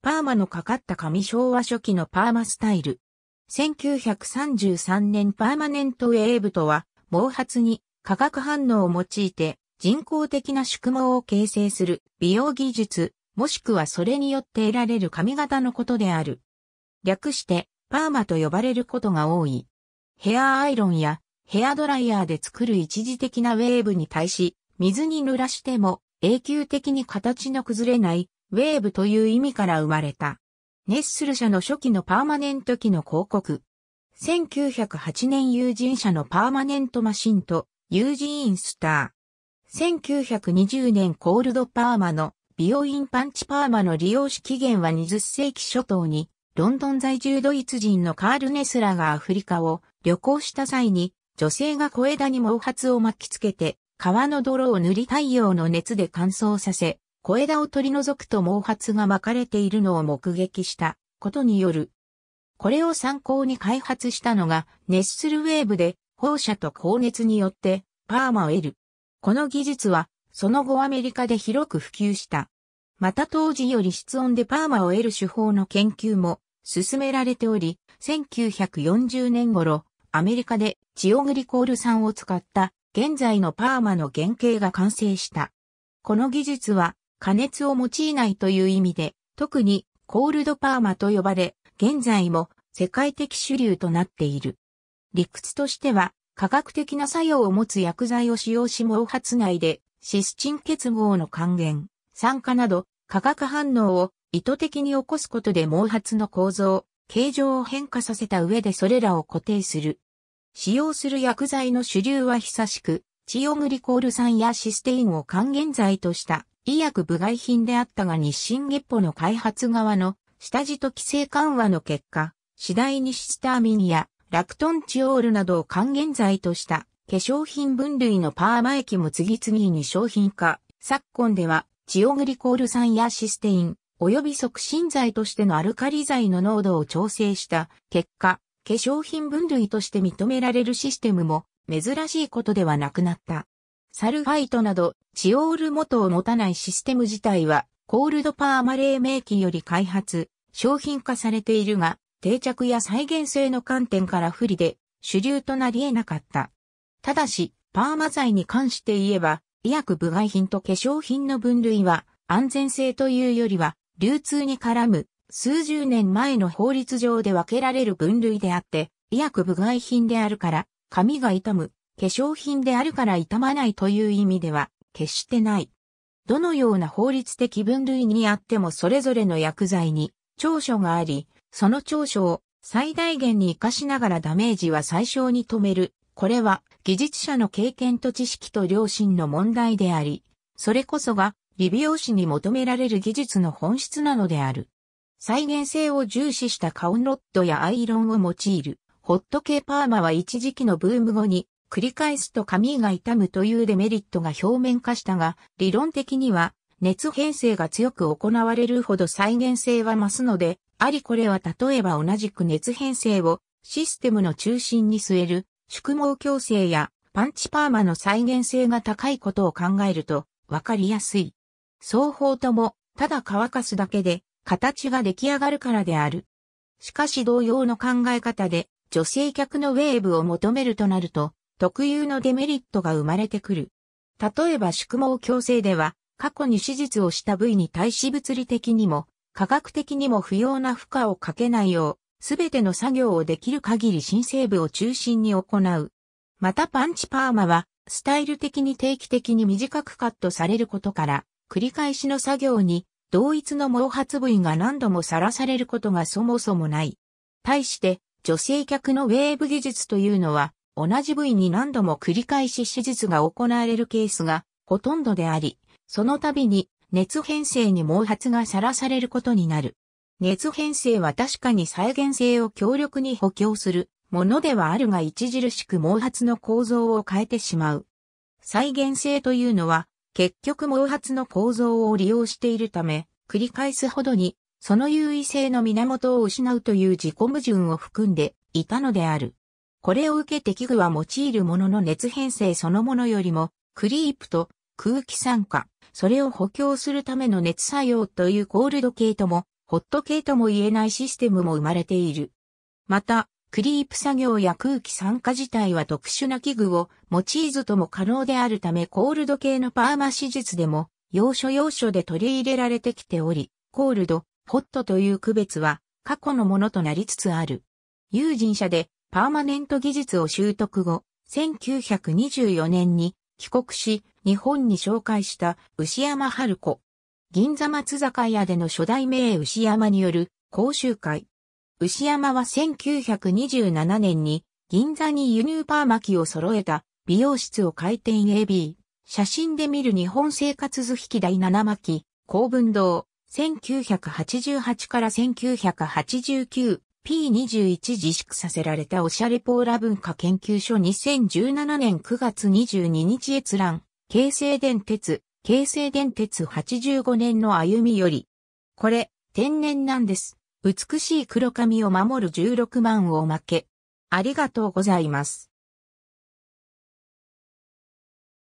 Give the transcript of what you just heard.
パーマのかかった紙昭和初期のパーマスタイル。1933年パーマネントウェーブとは、毛髪に化学反応を用いて人工的な宿毛を形成する美容技術、もしくはそれによって得られる髪型のことである。略して、パーマと呼ばれることが多い。ヘアアイロンやヘアドライヤーで作る一時的なウェーブに対し、水に濡らしても永久的に形の崩れないウェーブという意味から生まれた。ネッスル社の初期のパーマネント機の広告。1908年友人社のパーマネントマシンと友人インスター。1920年コールドパーマの美容院パンチパーマの利用し期限は20世紀初頭にロンドン在住ドイツ人のカール・ネスラがアフリカを旅行した際に女性が小枝に毛髪を巻きつけて川の泥を塗り太陽の熱で乾燥させ小枝を取り除くと毛髪が巻かれているのを目撃したことによる。これを参考に開発したのがネッスルウェーブで放射と高熱によってパーマを得る。この技術はその後アメリカで広く普及した。また当時より室温でパーマを得る手法の研究も進められており、1940年頃、アメリカでジオグリコール酸を使った現在のパーマの原型が完成した。この技術は加熱を用いないという意味で、特にコールドパーマと呼ばれ、現在も世界的主流となっている。理屈としては、科学的な作用を持つ薬剤を使用し毛髪内で、シスチン結合の還元、酸化など、化学反応を意図的に起こすことで毛髪の構造、形状を変化させた上でそれらを固定する。使用する薬剤の主流は久しく、チオグリコール酸やシステインを還元剤とした医薬部外品であったが日進月歩の開発側の下地と規制緩和の結果、次第にシスターミンやラクトンチオールなどを還元剤とした化粧品分類のパーマ液も次々に商品化。昨今では、チオグリコール酸やシステイン、及び促進剤としてのアルカリ剤の濃度を調整した結果、化粧品分類として認められるシステムも珍しいことではなくなった。サルファイトなど、チオール元を持たないシステム自体は、コールドパーマレー明機より開発、商品化されているが、定着や再現性の観点から不利で、主流となり得なかった。ただし、パーマ剤に関して言えば、医薬部外品と化粧品の分類は、安全性というよりは、流通に絡む、数十年前の法律上で分けられる分類であって、医薬部外品であるから、髪が痛む、化粧品であるから傷まないという意味では、決してない。どのような法律的分類にあってもそれぞれの薬剤に長所があり、その長所を最大限に活かしながらダメージは最小に止める。これは技術者の経験と知識と良心の問題であり、それこそが理美容師に求められる技術の本質なのである。再現性を重視した顔ロッドやアイロンを用いるホット系パーマは一時期のブーム後に繰り返すと髪が傷むというデメリットが表面化したが、理論的には熱変性が強く行われるほど再現性は増すので、ありこれは例えば同じく熱変性をシステムの中心に据える宿毛矯正やパンチパーマの再現性が高いことを考えるとわかりやすい。双方ともただ乾かすだけで形が出来上がるからである。しかし同様の考え方で女性客のウェーブを求めるとなると特有のデメリットが生まれてくる。例えば宿毛矯正では、過去に手術をした部位に対し物理的にも、科学的にも不要な負荷をかけないよう、すべての作業をできる限り新生部を中心に行う。またパンチパーマは、スタイル的に定期的に短くカットされることから、繰り返しの作業に、同一の毛髪部位が何度もさらされることがそもそもない。対して、女性客のウェーブ技術というのは、同じ部位に何度も繰り返し手術が行われるケースがほとんどであり、その度に熱変性に毛髪がさらされることになる。熱変性は確かに再現性を強力に補強するものではあるが著しく毛髪の構造を変えてしまう。再現性というのは結局毛髪の構造を利用しているため、繰り返すほどにその優位性の源を失うという自己矛盾を含んでいたのである。これを受けて器具は用いるものの熱編成そのものよりも、クリープと空気酸化、それを補強するための熱作用というコールド系とも、ホット系とも言えないシステムも生まれている。また、クリープ作業や空気酸化自体は特殊な器具を用いずとも可能であるためコールド系のパーマ手術でも要所要所で取り入れられてきており、コールド、ホットという区別は過去のものとなりつつある。有人者でパーマネント技術を習得後、1924年に帰国し、日本に紹介した牛山春子。銀座松坂屋での初代名牛山による講習会。牛山は1927年に銀座に輸入パーマ機を揃えた美容室を開店 AB。写真で見る日本生活図引き第7巻、公文堂、1988から1989、P21 自粛させられたおしゃれポーラ文化研究所2017年9月22日閲覧、京成電鉄、京成電鉄85年の歩みより。これ、天然なんです。美しい黒髪を守る16万をおまけ。ありがとうございます。